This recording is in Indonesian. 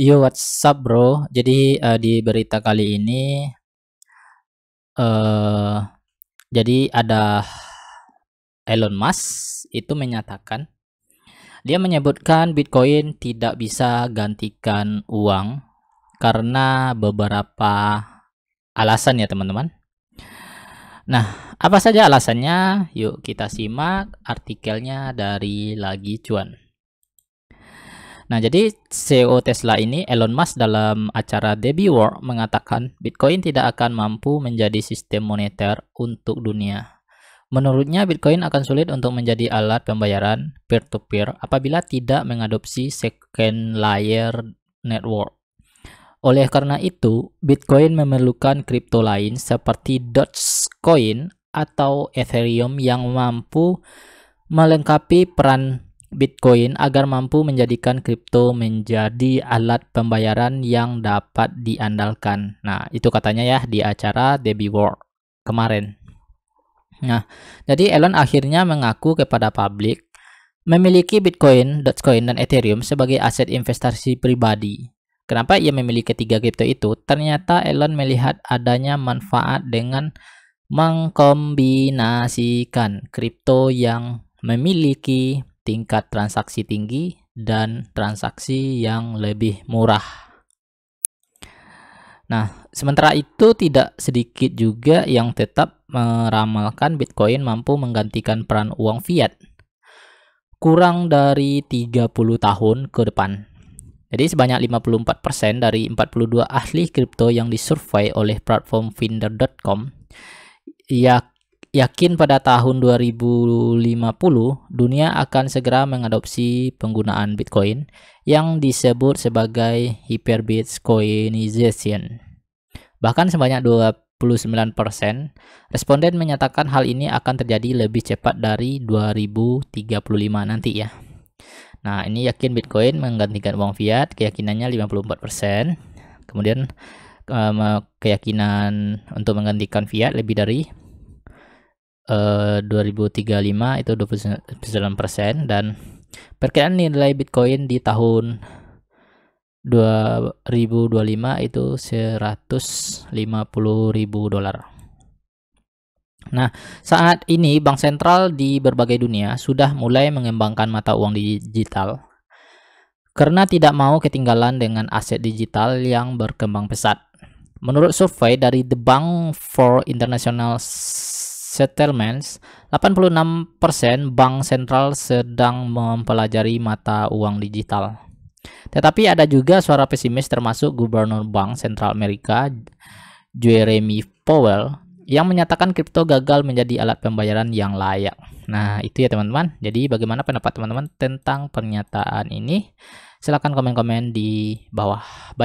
Yo WhatsApp bro Jadi uh, di berita kali ini uh, Jadi ada Elon Musk itu menyatakan Dia menyebutkan Bitcoin tidak bisa gantikan uang Karena beberapa alasan ya teman-teman Nah apa saja alasannya Yuk kita simak artikelnya dari Lagi Cuan Nah, jadi CEO Tesla ini Elon Musk dalam acara Debbie War mengatakan Bitcoin tidak akan mampu menjadi sistem moneter untuk dunia. Menurutnya Bitcoin akan sulit untuk menjadi alat pembayaran peer-to-peer -peer apabila tidak mengadopsi second layer network. Oleh karena itu, Bitcoin memerlukan kripto lain seperti Dogecoin atau Ethereum yang mampu melengkapi peran Bitcoin agar mampu menjadikan kripto menjadi alat pembayaran yang dapat diandalkan. Nah, itu katanya ya di acara Debbie World kemarin. Nah, jadi Elon akhirnya mengaku kepada publik memiliki Bitcoin, Dogecoin, dan Ethereum sebagai aset investasi pribadi. Kenapa ia memiliki tiga kripto itu? Ternyata Elon melihat adanya manfaat dengan mengkombinasikan kripto yang memiliki tingkat transaksi tinggi dan transaksi yang lebih murah. Nah, sementara itu tidak sedikit juga yang tetap meramalkan Bitcoin mampu menggantikan peran uang fiat kurang dari 30 tahun ke depan. Jadi sebanyak 54% dari 42 ahli kripto yang disurvei oleh platform finder.com ya yakin pada tahun 2050 dunia akan segera mengadopsi penggunaan Bitcoin yang disebut sebagai hyperbitcoinization. Bahkan sebanyak 29% responden menyatakan hal ini akan terjadi lebih cepat dari 2035 nanti ya. Nah, ini yakin Bitcoin menggantikan uang fiat, keyakinannya 54%. Kemudian eh, keyakinan untuk menggantikan fiat lebih dari 2035 eh, itu 29% persen dan perkiraan nilai Bitcoin di tahun 2025 itu 150 ribu dolar. Nah, saat ini bank sentral di berbagai dunia sudah mulai mengembangkan mata uang digital karena tidak mau ketinggalan dengan aset digital yang berkembang pesat. Menurut survei dari The Bank for International settlements, 86% bank sentral sedang mempelajari mata uang digital. Tetapi ada juga suara pesimis termasuk Gubernur Bank Sentral Amerika Jeremy Powell yang menyatakan kripto gagal menjadi alat pembayaran yang layak. Nah, itu ya teman-teman. Jadi bagaimana pendapat teman-teman tentang pernyataan ini? Silahkan komen-komen di bawah.